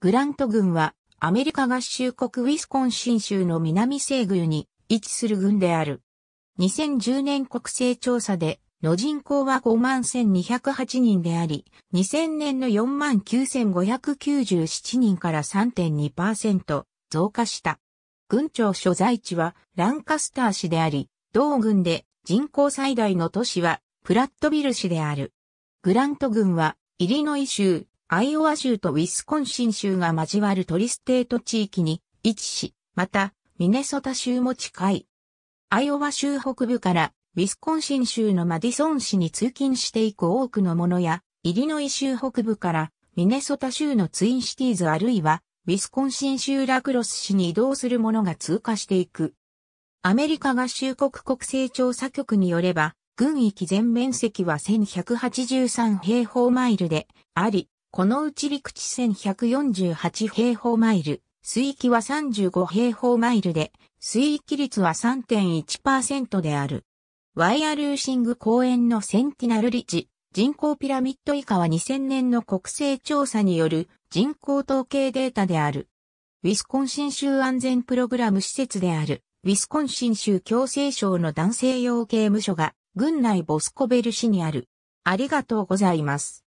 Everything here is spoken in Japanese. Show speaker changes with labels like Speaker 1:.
Speaker 1: グラント軍はアメリカ合衆国ウィスコンシン州の南西軍に位置する軍である。2010年国勢調査での人口は5万1208人であり、2000年の4万9597人から3.2%増加した。軍庁所在地はランカスター市であり、同軍で人口最大の都市はプラットビル市である。グラント軍はイリノイ州アイオワ州とウィスコンシン州が交わるトリステート地域に位置し、また、ミネソタ州も近い。アイオワ州北部からウィスコンシン州のマディソン市に通勤していく多くのものや、イリノイ州北部からミネソタ州のツインシティーズあるいは、ウィスコンシン州ラクロス市に移動するものが通過していく。アメリカ合衆国国勢調査局によれば、軍域全面積は1183平方マイルであり、このうち陸地1148平方マイル、水域は35平方マイルで、水域率は3.1%である。ワイヤルーシング公園のセンティナルリジ、人口ピラミッド以下は2000年の国勢調査による人口統計データである。ウィスコンシン州安全プログラム施設である、ウィスコンシン州共生省の男性用刑務所が、郡内ボスコベル市にある。ありがとうございます。